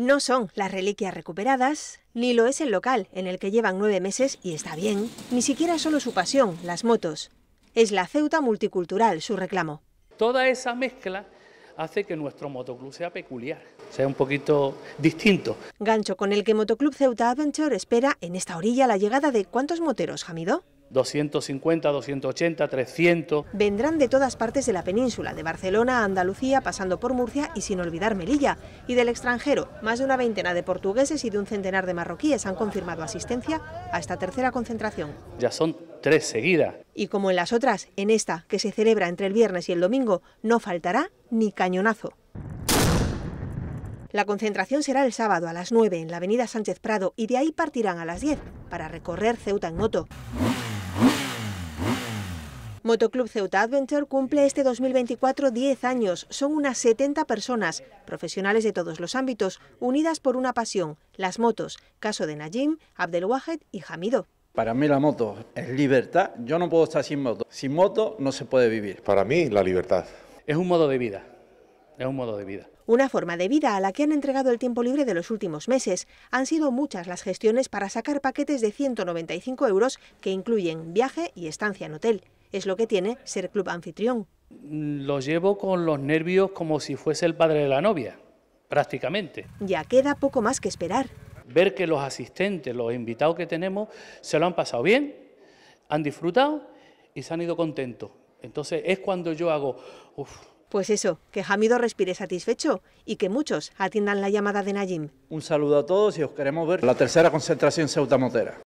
No son las reliquias recuperadas, ni lo es el local en el que llevan nueve meses y está bien, ni siquiera solo su pasión, las motos. Es la Ceuta multicultural su reclamo. Toda esa mezcla hace que nuestro motoclub sea peculiar, sea un poquito distinto. Gancho con el que Motoclub Ceuta Adventure espera en esta orilla la llegada de ¿cuántos moteros, Jamido? 250, 280, 300. Vendrán de todas partes de la península, de Barcelona a Andalucía, pasando por Murcia y sin olvidar Melilla. Y del extranjero, más de una veintena de portugueses y de un centenar de marroquíes han confirmado asistencia a esta tercera concentración. Ya son tres seguidas. Y como en las otras, en esta, que se celebra entre el viernes y el domingo, no faltará ni cañonazo. La concentración será el sábado a las 9 en la avenida Sánchez Prado y de ahí partirán a las 10 para recorrer Ceuta en moto. Motoclub Ceuta Adventure cumple este 2024 10 años. Son unas 70 personas, profesionales de todos los ámbitos, unidas por una pasión, las motos. Caso de Najim, Abdelwahed y Hamido. Para mí la moto es libertad. Yo no puedo estar sin moto. Sin moto no se puede vivir. Para mí la libertad. Es un modo de vida es un modo de vida. Una forma de vida a la que han entregado el tiempo libre de los últimos meses. Han sido muchas las gestiones para sacar paquetes de 195 euros que incluyen viaje y estancia en hotel. Es lo que tiene ser club anfitrión. Mm, lo llevo con los nervios como si fuese el padre de la novia, prácticamente. Ya queda poco más que esperar. Ver que los asistentes, los invitados que tenemos, se lo han pasado bien, han disfrutado y se han ido contentos. Entonces es cuando yo hago, pues eso, que Hamido respire satisfecho y que muchos atiendan la llamada de Najim. Un saludo a todos y os queremos ver la tercera concentración ceutamotera.